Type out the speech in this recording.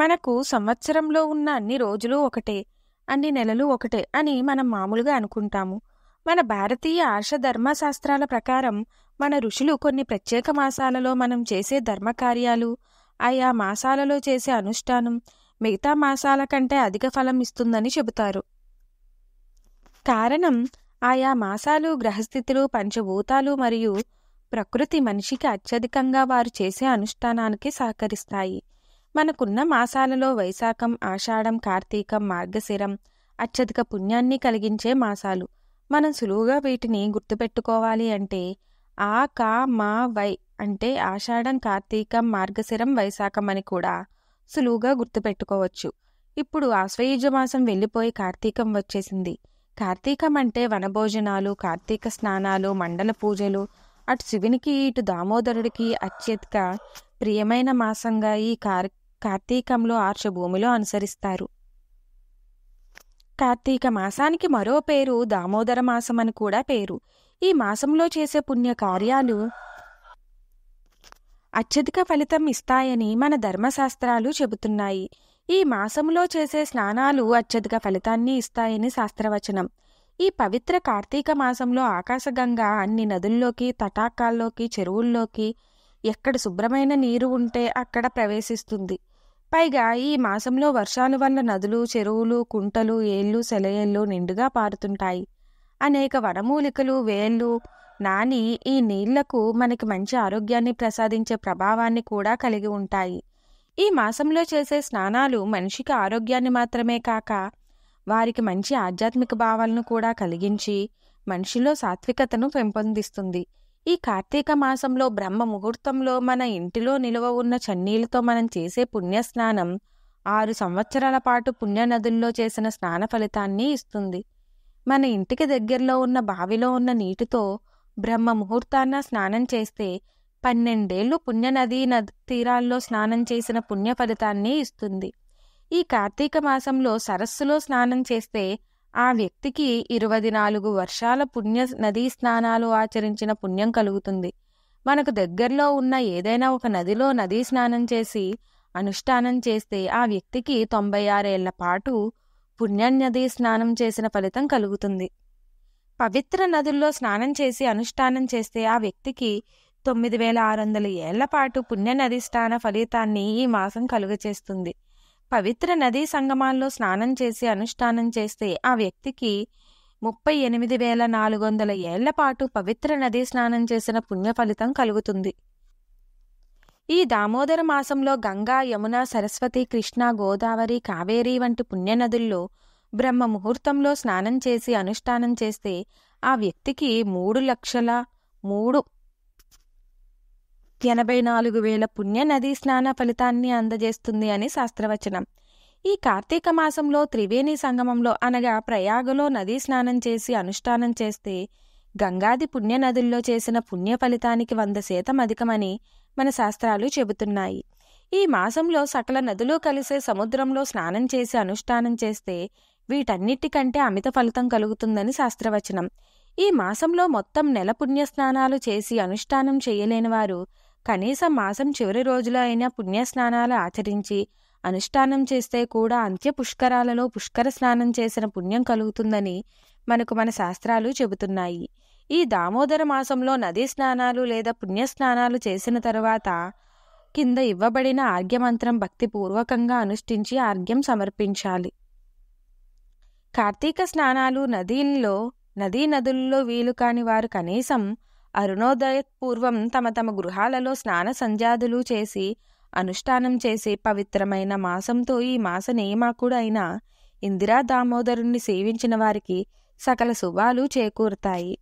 మనకు సంవత్సరంలో ఉన్న అన్ని రోజులు ఒకటే అన్ని నెలలు ఒకటే అని మనం మామూలుగా అనుకుంటాము మన భారతీయ ఆర్ష ధర్మశాస్త్రాల ప్రకారం మన ఋషులు కొన్ని ప్రత్యేక మాసాలలో మనం చేసే ధర్మకార్యాలు ఆయా మాసాలలో చేసే అనుష్ఠానం మిగతా మాసాల కంటే అధిక ఫలం ఇస్తుందని చెబుతారు కారణం ఆయా మాసాలు గ్రహస్థితులు పంచభూతాలు మరియు ప్రకృతి మనిషికి అత్యధికంగా వారు చేసే అనుష్ఠానానికి సహకరిస్తాయి మనకున్న మాసాలలో వైశాఖం ఆషాఢం కార్తీకం మార్గశిరం అత్యధిక పుణ్యాన్ని కలిగించే మాసాలు మనం సులువుగా వీటిని గుర్తుపెట్టుకోవాలి అంటే ఆ కా మా వై అంటే ఆషాఢం కార్తీకం మార్గశిరం వైశాఖం అని కూడా సులువుగా గుర్తుపెట్టుకోవచ్చు ఇప్పుడు మాసం వెళ్ళిపోయి కార్తీకం వచ్చేసింది కార్తీకం అంటే వనభోజనాలు కార్తీక స్నానాలు మండల పూజలు అటు శివునికి ఇటు దామోదరుడికి అత్యధిక ప్రియమైన మాసంగా ఈ కార్ కార్తీకంలో ఆర్షభూమిలో అనుసరిస్తారు కార్తీక మాసానికి మరో పేరు దామోదర మాసం అని కూడా పేరు ఈ మాసంలో చేసే పుణ్య కార్యాలు అత్యధిక ఫలితం ఇస్తాయని మన ధర్మశాస్త్రాలు చెబుతున్నాయి ఈ మాసంలో చేసే స్నానాలు అత్యధిక ఫలితాన్ని ఇస్తాయని శాస్త్రవచనం ఈ పవిత్ర కార్తీక మాసంలో ఆకాశగంగ అన్ని నదుల్లోకి తటాకాల్లోకి చెరువుల్లోకి ఎక్కడ శుభ్రమైన నీరు ఉంటే అక్కడ ప్రవేశిస్తుంది పైగా ఈ మాసంలో వర్షాల వల్ల నదులు చెరువులు కుంటలు ఏళ్ళు సెలయేళ్ళు నిండుగా పారుతుంటాయి అనేక వడమూలికలు వేళ్ళు నాని ఈ నీళ్లకు మనకి మంచి ఆరోగ్యాన్ని ప్రసాదించే ప్రభావాన్ని కూడా కలిగి ఉంటాయి ఈ మాసంలో చేసే స్నానాలు మనిషికి ఆరోగ్యాన్ని మాత్రమే కాక వారికి మంచి ఆధ్యాత్మిక భావాలను కూడా కలిగించి మనిషిలో సాత్వికతను పెంపొందిస్తుంది ఈ కార్తీక మాసంలో బ్రహ్మ ముహూర్తంలో మన ఇంటిలో నిలువ ఉన్న చన్నీలతో మనం చేసే పుణ్యస్నానం ఆరు సంవత్సరాల పాటు పుణ్యనదుల్లో చేసిన స్నాన ఫలితాన్ని ఇస్తుంది మన ఇంటికి దగ్గరలో ఉన్న బావిలో ఉన్న నీటితో బ్రహ్మ ముహూర్తాన్న స్నానం చేస్తే పన్నెండేళ్లు పుణ్యనదీ నది తీరాల్లో స్నానం చేసిన పుణ్య ఫలితాన్ని ఇస్తుంది ఈ కార్తీక మాసంలో సరస్సులో స్నానం చేస్తే ఆ వ్యక్తికి ఇరవై నాలుగు వర్షాల పుణ్య నదీ స్నానాలు ఆచరించిన పుణ్యం కలుగుతుంది మనకు దగ్గరలో ఉన్న ఏదైనా ఒక నదిలో నదీ స్నానం చేసి అనుష్ఠానం చేస్తే ఆ వ్యక్తికి తొంభై ఆరేళ్ల పాటు పుణ్యనదీ స్నానం చేసిన ఫలితం కలుగుతుంది పవిత్ర నదుల్లో స్నానం చేసి అనుష్ఠానం చేస్తే ఆ వ్యక్తికి తొమ్మిది వేల ఆరు వందల ఏళ్ల పాటు పుణ్యనది స్నాన ఫలితాన్ని ఈ మాసం కలుగచేస్తుంది పవిత్ర నదీ సంగమాల్లో స్నానం చేసి అనుష్ఠానం చేస్తే ఆ వ్యక్తికి ముప్పై ఎనిమిది వేల నాలుగు వందల ఏళ్ల పాటు పవిత్ర నదీ స్నానం చేసిన పుణ్య ఫలితం కలుగుతుంది ఈ దామోదర మాసంలో గంగా యమున సరస్వతి కృష్ణ గోదావరి కావేరి వంటి పుణ్యనదుల్లో బ్రహ్మ ముహూర్తంలో స్నానం చేసి అనుష్ఠానం చేస్తే ఆ వ్యక్తికి మూడు లక్షల మూడు ఎనభై నాలుగు వేల పుణ్య నదీ స్నాన ఫలితాన్ని అందజేస్తుంది అని శాస్త్రవచనం ఈ కార్తీక మాసంలో త్రివేణి సంగమంలో అనగా ప్రయాగలో నదీ స్నానం చేసి అనుష్ఠానం చేస్తే గంగాది పుణ్య నదుల్లో చేసిన పుణ్య ఫలితానికి వంద శాతం అధికమని మన శాస్త్రాలు చెబుతున్నాయి ఈ మాసంలో సకల నదులు కలిసే సముద్రంలో స్నానం చేసి అనుష్ఠానం చేస్తే వీటన్నిటికంటే అమిత ఫలితం కలుగుతుందని శాస్త్రవచనం ఈ మాసంలో మొత్తం నెల పుణ్య స్నానాలు చేసి అనుష్ఠానం చేయలేని వారు కనీసం మాసం చివరి రోజులో అయినా పుణ్యస్నానాలు ఆచరించి అనుష్ఠానం చేస్తే కూడా అంత్య పుష్కరాలలో పుష్కర స్నానం చేసిన పుణ్యం కలుగుతుందని మనకు మన శాస్త్రాలు చెబుతున్నాయి ఈ దామోదర మాసంలో నదీ స్నానాలు లేదా పుణ్యస్నానాలు చేసిన తరువాత కింద ఇవ్వబడిన ఆర్ఘ్యమంత్రం భక్తిపూర్వకంగా అనుష్ఠించి ఆర్ఘ్యం సమర్పించాలి కార్తీక స్నానాలు నదీల్లో నదీ నదుల్లో వీలు కాని వారు కనీసం అరుణోదయపూర్వం తమ తమ గృహాలలో స్నాన సంధ్యాదులు చేసి అనుష్ఠానం చేసి పవిత్రమైన మాసంతో ఈ మాస నియమాకుడైన ఇందిరా దామోదరుణ్ణి సేవించిన వారికి సకల శుభాలు చేకూరుతాయి